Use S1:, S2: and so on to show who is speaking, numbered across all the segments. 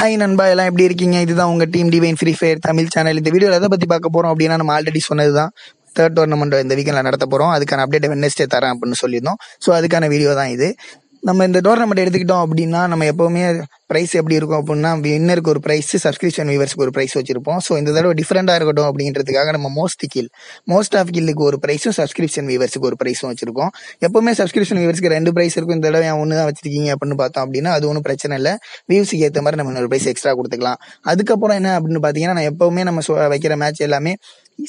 S1: high நண்பா எல்லாம் எப்படி இருக்கீங்க இதுதான் உங்கள் team Divine Free Fire Tamil channel இந்த வீடியோ எதை பற்றி பார்க்க போகிறோம் அப்படின்னா நம்ம ஆல்ரெடி சொன்னது தான் தேர்ட் டோர்னமெண்ட் இந்த வீக்கெண்டில் நடத்த போகிறோம் அதுக்கான அப்டேட் வெட்னஸ்டே தரேன் அப்படின்னு சொல்லியிருந்தோம் ஸோ அதுக்கான வீடியோ தான் இது நம்ம இந்த டோர்னமெண்ட் எடுத்துக்கிட்டோம் அப்படின்னா நம்ம எப்போவுமே ப்ரைஸ் எப்படி இருக்கும் அப்படின்னா வின்னருக்கு ஒரு ப்ரைஸ் சப்ஸ்கிரிப்ஷன் வியூவர்ஸ்க்கு ஒரு ப்ரைஸ் வச்சிருப்போம் ஸோ இந்த தடவை டிஃப்ரெண்டாக இருக்கட்டும் அப்படின்றதுக்காக நம்ம மோஸ்ட் கில் மோஸ்ட் ஆஃப் கில்லுக்கு ஒரு ப்ரைஸும் சப்ஸ்கிரிப்ஷன் வியூவர்ஸ்க்கு ஒரு ப்ரைஸும் வச்சிருக்கோம் எப்பவுமே சப்ஸ்கிரிப்ஷன் வியூவர்ஸ்க்கு ரெண்டு ப்ரைஸ் இருக்கும் இந்த தடவை ஒன்று தான் வச்சிருக்கீங்க அப்படின்னு பார்த்தோம் அப்படின்னா அது ஒன்றும் பிரச்சனை இல்லை வியூஸுக்கு ஏற்ற மாதிரி நம்ம இன்னொரு ப்ரைஸ் எக்ஸ்ட்ரா கொடுத்துக்கலாம் அதுக்கப்புறம் என்ன அப்படின்னு பார்த்தீங்கன்னா நான் எப்பவுமே நம்ம வைக்கிற மேட்ச் எல்லாமே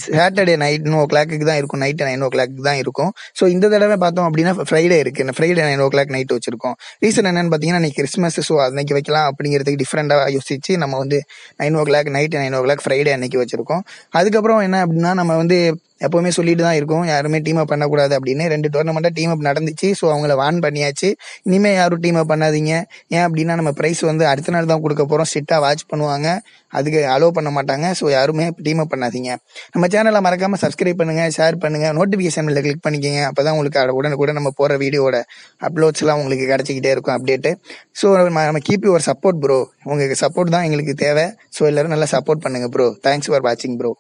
S1: சாட்டர்டே நைட் நோ கிளாக்கு தான் இருக்கும் நைட்டு நைன் ஓ கிளாக்கு தான் இருக்கும் ஸோ இந்த தடவை பார்த்தோம் அப்படின்னா ஃப்ரைடே இருக்கு Friday nine o'clock night வச்சிருக்கோம் ரீசன் என்னன்னு பார்த்தீங்கன்னா கிறிஸ்மஸ் ஸோ அன்னைக்கு வைக்கலாம் வைக்கலாம் அப்படிங்கிறதுக்கு டிஃப்ரெண்ட்டாக யோசிச்சு நம்ம வந்து nine o'clock night nine o'clock Friday அன்னைக்கு வச்சுருக்கோம் அதுக்கப்புறம் என்ன அப்படின்னா நம்ம வந்து எப்பவுமே சொல்லிட்டு தான் இருக்கும் யாருமே டீம் அப் பண்ணக்கூடாது அப்படின்னு ரெண்டு டோர்னமெண்ட்டாக டீம் அப் நடந்துச்சு ஸோ அவங்கள வான் பண்ணியாச்சு இனிமேல் யாரும் டீம் அப் பண்ணாதீங்க ஏன் அப்படின்னா நம்ம ப்ரைஸ் வந்து அடுத்த நாள் தான் கொடுக்க போகிறோம் ஸ்ட்ரிக்டாக வாட்ச் பண்ணுவாங்க அதுக்கு அலோவ் பண்ண மாட்டாங்க ஸோ யாருமே டீம் அப் பண்ணாதீங்க நம்ம சேனலை மறக்காமல் சப்ஸ்கிரைப் பண்ணுங்கள் ஷேர் பண்ணுங்கள் நோட்டிஃபிகேஷன் கிளிக் பண்ணிக்கோங்க அப்போ தான் உங்களுக்கு உடனுக்குடன் நம்ம போகிற வீடியோட அப்லோட்ஸ்லாம் உங்களுக்கு கிடச்சிக்கிட்டே இருக்கும் அப்டேட்டு ஸோ நம்ம கீப் யுவர் சப்போர்ட் ப்ரோ உங்களுக்கு சப்போர்ட் தான் எங்களுக்கு தேவை ஸோ எல்லோரும் நல்லா சப்போர்ட் பண்ணுங்கள் ப்ரோ தேங்க்ஸ் ஃபார் வாட்சிங் ப்ரோ